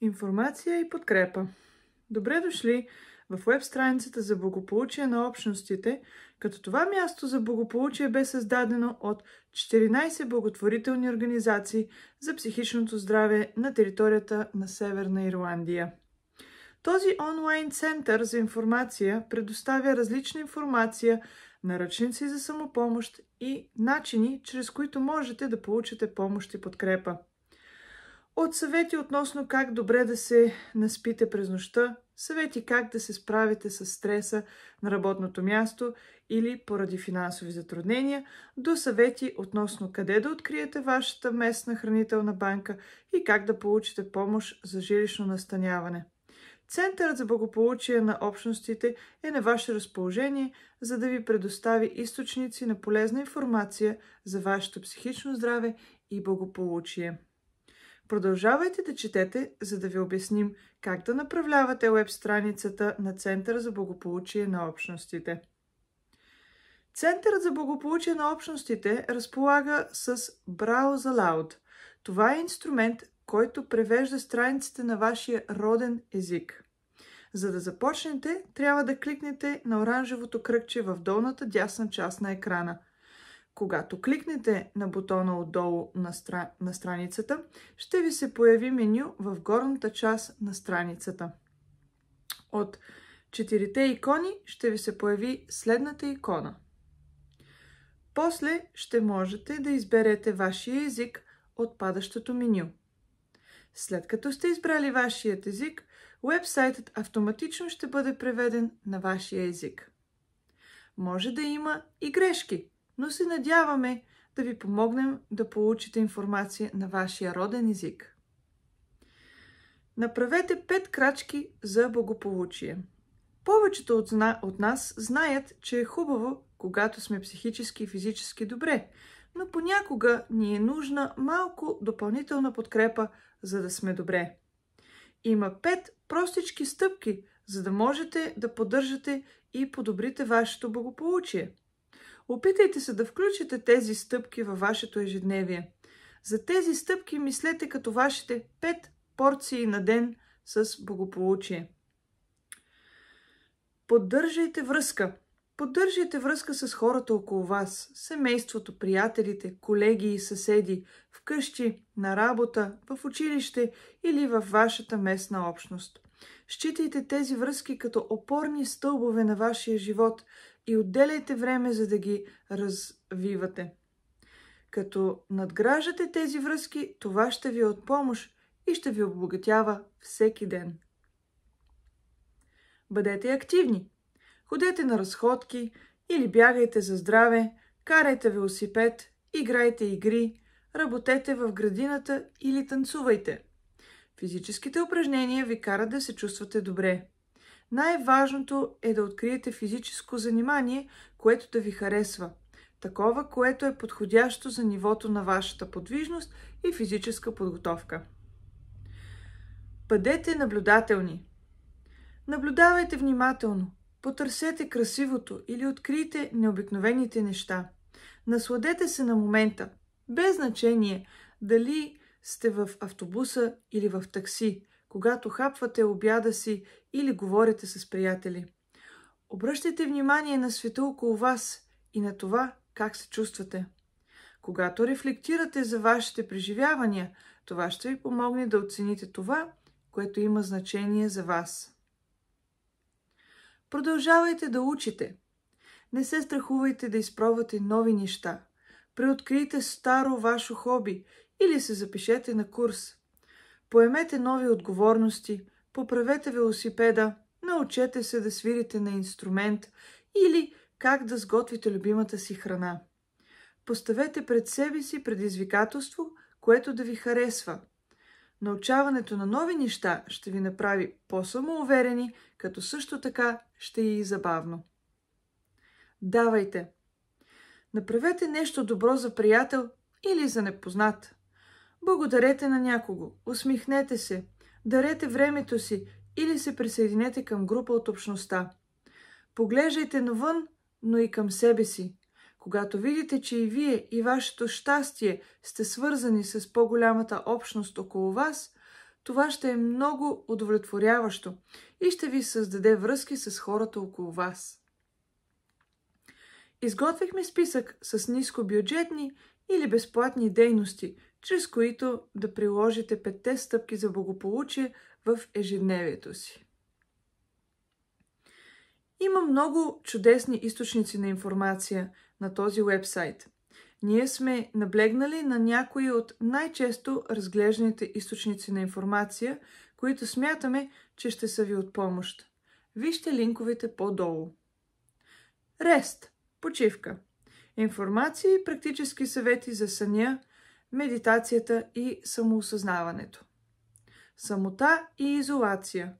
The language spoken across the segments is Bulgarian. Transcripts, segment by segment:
Информация и подкрепа. Добре дошли в веб страницата за благополучие на общностите, като това място за благополучие бе създадено от 14 благотворителни организации за психичното здраве на територията на Северна Ирландия. Този онлайн център за информация предоставя различна информация, наръчници за самопомощ и начини, чрез които можете да получите помощ и подкрепа. От съвети относно как добре да се наспите през нощта, съвети как да се справите с стреса на работното място или поради финансови затруднения, до съвети относно къде да откриете вашата местна хранителна банка и как да получите помощ за жилищно настаняване. Центърът за благополучие на общностите е на ваше разположение, за да ви предостави източници на полезна информация за вашето психично здраве и благополучие. Продължавайте да четете, за да ви обясним как да направлявате веб страницата на Центъра за благополучие на общностите. Центърът за благополучие на общностите разполага с Browse Aloud. Това е инструмент, който превежда страниците на вашия роден език. За да започнете, трябва да кликнете на оранжевото кръгче в долната дясна част на екрана. Когато кликнете на бутона отдолу на, стра... на страницата, ще ви се появи меню в горната част на страницата. От четирите икони ще ви се появи следната икона. После ще можете да изберете вашия език от падащото меню. След като сте избрали вашият език, вебсайтът автоматично ще бъде преведен на вашия език. Може да има и грешки, но се надяваме да ви помогнем да получите информация на вашия роден език. Направете 5 крачки за благополучие. Повечето от, зна... от нас знаят, че е хубаво, когато сме психически и физически добре, но понякога ни е нужна малко допълнителна подкрепа, за да сме добре. Има 5 простички стъпки, за да можете да поддържате и подобрите вашето благополучие – Опитайте се да включите тези стъпки във вашето ежедневие. За тези стъпки мислете като вашите 5 порции на ден с благополучие. Поддържайте връзка. Поддържайте връзка с хората около вас, семейството, приятелите, колеги и съседи, вкъщи, на работа, в училище или във вашата местна общност. Считайте тези връзки като опорни стълбове на вашия живот, и отделяйте време, за да ги развивате. Като надграждате тези връзки, това ще ви е от помощ и ще ви обогатява всеки ден. Бъдете активни. Ходете на разходки или бягайте за здраве, карайте велосипед, играйте игри, работете в градината или танцувайте. Физическите упражнения ви карат да се чувствате добре. Най-важното е да откриете физическо занимание, което да ви харесва. Такова, което е подходящо за нивото на вашата подвижност и физическа подготовка. Бъдете наблюдателни. Наблюдавайте внимателно. Потърсете красивото или открийте необикновените неща. Насладете се на момента, без значение дали сте в автобуса или в такси – когато хапвате обяда си или говорите с приятели. Обръщайте внимание на света около вас и на това как се чувствате. Когато рефлектирате за вашите преживявания, това ще ви помогне да оцените това, което има значение за вас. Продължавайте да учите. Не се страхувайте да изпробвате нови неща. Преоткрийте старо ваше хоби или се запишете на курс. Поемете нови отговорности, поправете велосипеда, научете се да свирите на инструмент или как да сготвите любимата си храна. Поставете пред себе си предизвикателство, което да ви харесва. Научаването на нови неща ще ви направи по-самоуверени, като също така ще е и забавно. Давайте! Направете нещо добро за приятел или за непознат. Благодарете на някого, усмихнете се, дарете времето си или се присъединете към група от общността. Поглеждайте навън, но и към себе си. Когато видите, че и вие и вашето щастие сте свързани с по-голямата общност около вас, това ще е много удовлетворяващо и ще ви създаде връзки с хората около вас. Изготвихме списък с нискобюджетни или безплатни дейности, чрез които да приложите петте стъпки за благополучие в ежедневието си. Има много чудесни източници на информация на този вебсайт. Ние сме наблегнали на някои от най-често разглежданите източници на информация, които смятаме, че ще са ви от помощ. Вижте линковете по-долу. Рест – почивка. Информация и практически съвети за съня, медитацията и самоосъзнаването. Самота и изолация.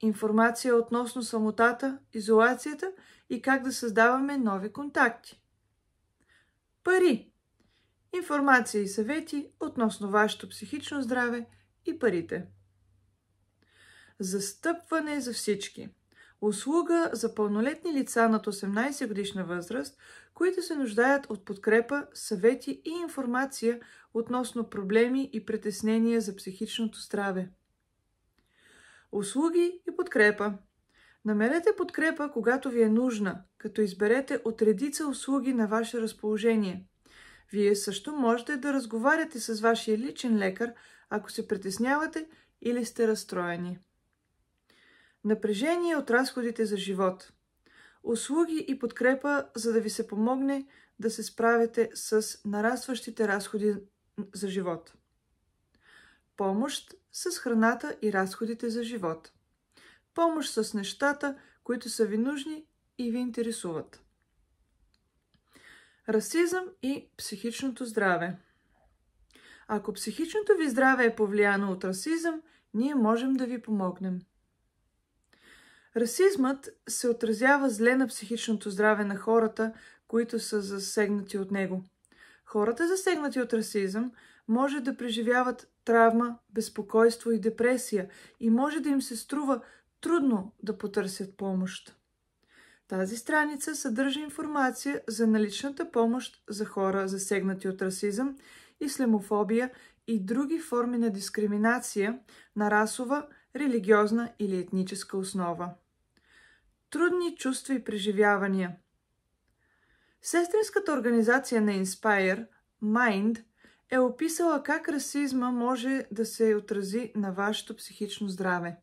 Информация относно самотата, изолацията и как да създаваме нови контакти. Пари. Информация и съвети относно вашето психично здраве и парите. Застъпване за всички – Услуга за пълнолетни лица над 18 годишна възраст, които се нуждаят от подкрепа, съвети и информация относно проблеми и притеснения за психичното здраве. Услуги и подкрепа Намерете подкрепа, когато ви е нужна, като изберете от редица услуги на ваше разположение. Вие също можете да разговаряте с вашия личен лекар, ако се притеснявате или сте разстроени. Напрежение от разходите за живот. Услуги и подкрепа, за да ви се помогне да се справяте с нарастващите разходи за живот. Помощ с храната и разходите за живот. Помощ с нещата, които са ви нужни и ви интересуват. Расизъм и психичното здраве. Ако психичното ви здраве е повлияно от расизъм, ние можем да ви помогнем. Расизмът се отразява зле на психичното здраве на хората, които са засегнати от него. Хората, засегнати от расизъм, може да преживяват травма, безпокойство и депресия и може да им се струва трудно да потърсят помощ. Тази страница съдържа информация за наличната помощ за хора, засегнати от расизъм, ислемофобия и други форми на дискриминация на расова, религиозна или етническа основа трудни чувства и преживявания. Сестринската организация на Inspire, Mind, е описала как расизма може да се отрази на вашето психично здраве.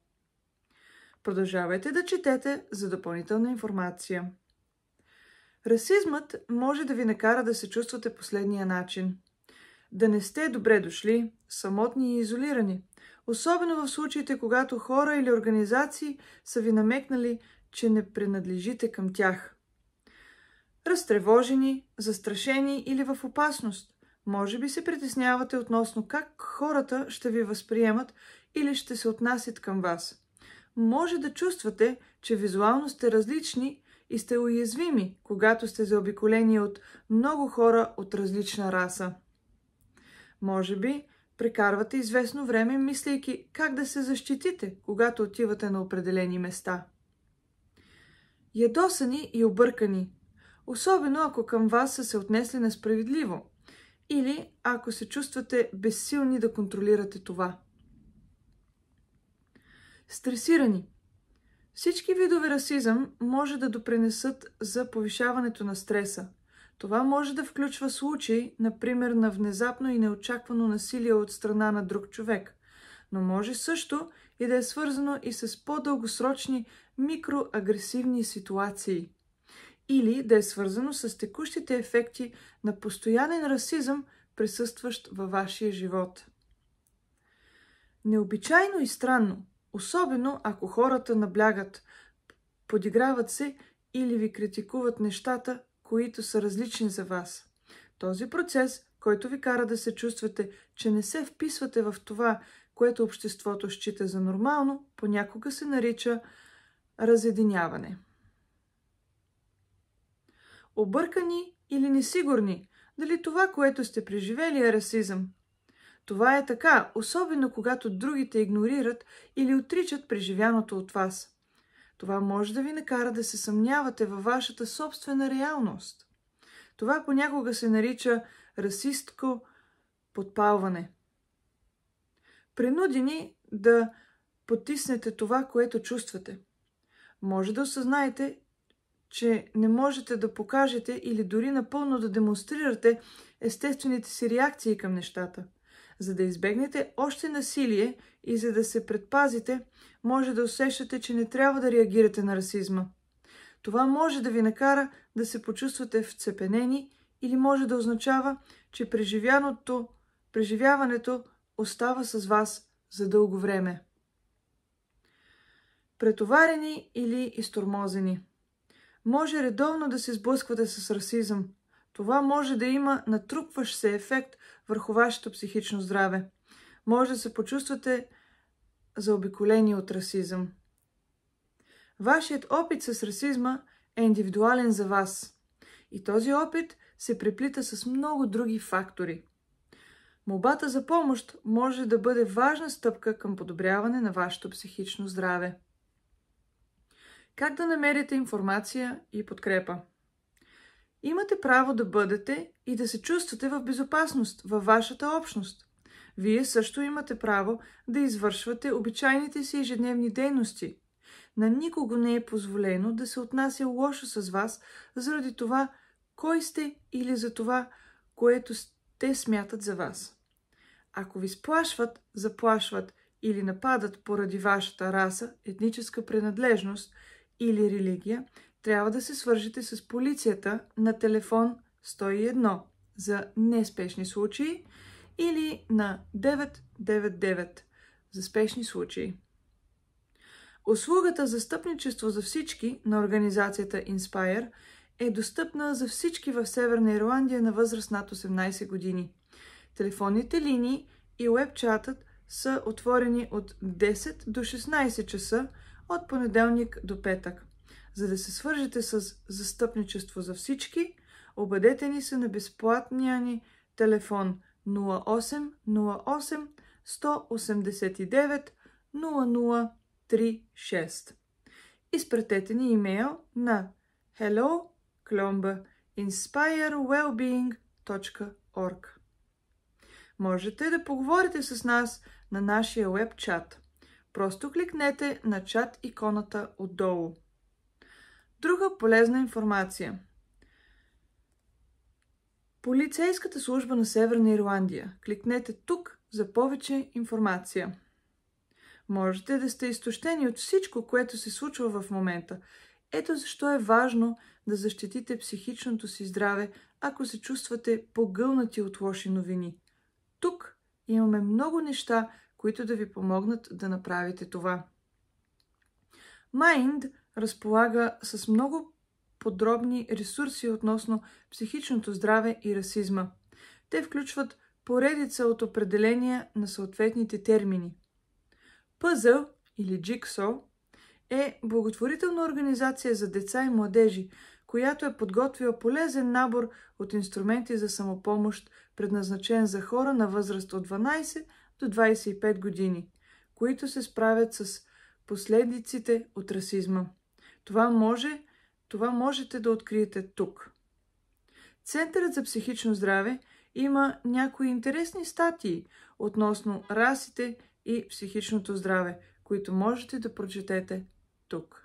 Продължавайте да четете за допълнителна информация. Расизмът може да ви накара да се чувствате последния начин. Да не сте добре дошли, самотни и изолирани, особено в случаите, когато хора или организации са ви намекнали, че не принадлежите към тях. Разтревожени, застрашени или в опасност, може би се притеснявате относно как хората ще ви възприемат или ще се отнасят към вас. Може да чувствате, че визуално сте различни и сте уязвими, когато сте заобиколени от много хора от различна раса. Може би прекарвате известно време, мислейки как да се защитите, когато отивате на определени места. Ядосани и объркани, особено ако към вас са се отнесли несправедливо или ако се чувствате безсилни да контролирате това. Стресирани. Всички видове расизъм може да допринесат за повишаването на стреса. Това може да включва случаи, например на внезапно и неочаквано насилие от страна на друг човек, но може също и да е свързано и с по-дългосрочни микроагресивни ситуации или да е свързано с текущите ефекти на постоянен расизъм, присъстващ във вашия живот. Необичайно и странно, особено ако хората наблягат, подиграват се или ви критикуват нещата, които са различни за вас. Този процес, който ви кара да се чувствате, че не се вписвате в това, което обществото счита за нормално, понякога се нарича разединяване. Объркани или несигурни, дали това, което сте преживели е расизъм. Това е така, особено когато другите игнорират или отричат преживяното от вас. Това може да ви накара да се съмнявате във вашата собствена реалност. Това понякога се нарича расистко подпалване. Принудени да потиснете това, което чувствате – може да осъзнаете, че не можете да покажете или дори напълно да демонстрирате естествените си реакции към нещата. За да избегнете още насилие и за да се предпазите, може да усещате, че не трябва да реагирате на расизма. Това може да ви накара да се почувствате вцепенени или може да означава, че преживяването остава с вас за дълго време претоварени или изтормозени. Може редовно да се сблъсквате с расизъм. Това може да има натрупващ се ефект върху вашето психично здраве. Може да се почувствате заобиколени от расизъм. Вашият опит с расизма е индивидуален за вас. И този опит се преплита с много други фактори. Молбата за помощ може да бъде важна стъпка към подобряване на вашето психично здраве. Как да намерите информация и подкрепа? Имате право да бъдете и да се чувствате в безопасност във вашата общност. Вие също имате право да извършвате обичайните си ежедневни дейности. На никого не е позволено да се отнася лошо с вас заради това, кой сте или за това, което те смятат за вас. Ако ви сплашват, заплашват или нападат поради вашата раса, етническа принадлежност – или религия, трябва да се свържете с полицията на телефон 101 за неспешни случаи или на 999 за спешни случаи. Услугата за стъпничество за всички на организацията Inspire е достъпна за всички в Северна Ирландия на възраст над 18 години. Телефонните линии и веб-чатът са отворени от 10 до 16 часа от понеделник до петък. За да се свържете с Застъпничество за всички, обадете ни се на безплатния ни телефон 08 08 189 0036. Изпратете ни имейл на hello inspirewellbeing.org Можете да поговорите с нас на нашия веб чат – Просто кликнете на чат иконата отдолу. Друга полезна информация. Полицейската служба на Северна Ирландия. Кликнете тук за повече информация. Можете да сте изтощени от всичко, което се случва в момента. Ето защо е важно да защитите психичното си здраве, ако се чувствате погълнати от лоши новини. Тук имаме много неща, които да ви помогнат да направите това. Mind разполага с много подробни ресурси относно психичното здраве и расизма. Те включват поредица от определения на съответните термини. Пъзъл или джиксо е благотворителна организация за деца и младежи, която е подготвила полезен набор от инструменти за самопомощ, предназначен за хора на възраст от 12 до 25 години, които се справят с последиците от расизма. Това, може, това можете да откриете тук. Центърът за психично здраве има някои интересни статии относно расите и психичното здраве, които можете да прочетете тук.